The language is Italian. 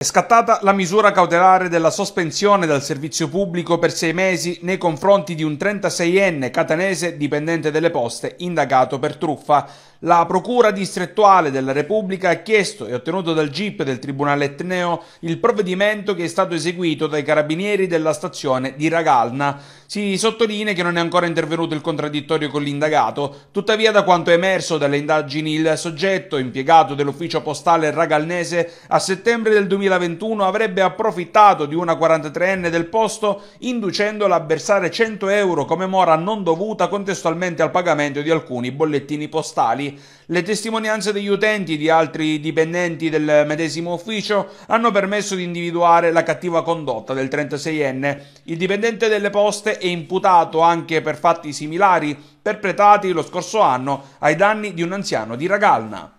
È scattata la misura cautelare della sospensione dal servizio pubblico per sei mesi nei confronti di un 36enne catanese dipendente delle poste indagato per truffa. La Procura distrettuale della Repubblica ha chiesto e ottenuto dal GIP del Tribunale Etneo il provvedimento che è stato eseguito dai carabinieri della stazione di Ragalna. Si sottolinea che non è ancora intervenuto il contraddittorio con l'indagato, tuttavia da quanto è emerso dalle indagini il soggetto, impiegato dell'ufficio postale ragalnese, a settembre del 2021 avrebbe approfittato di una 43enne del posto inducendola a versare 100 euro come mora non dovuta contestualmente al pagamento di alcuni bollettini postali. Le testimonianze degli utenti e di altri dipendenti del medesimo ufficio hanno permesso di individuare la cattiva condotta del 36enne. Il dipendente delle poste è imputato anche per fatti similari perpetrati lo scorso anno ai danni di un anziano di Ragalna.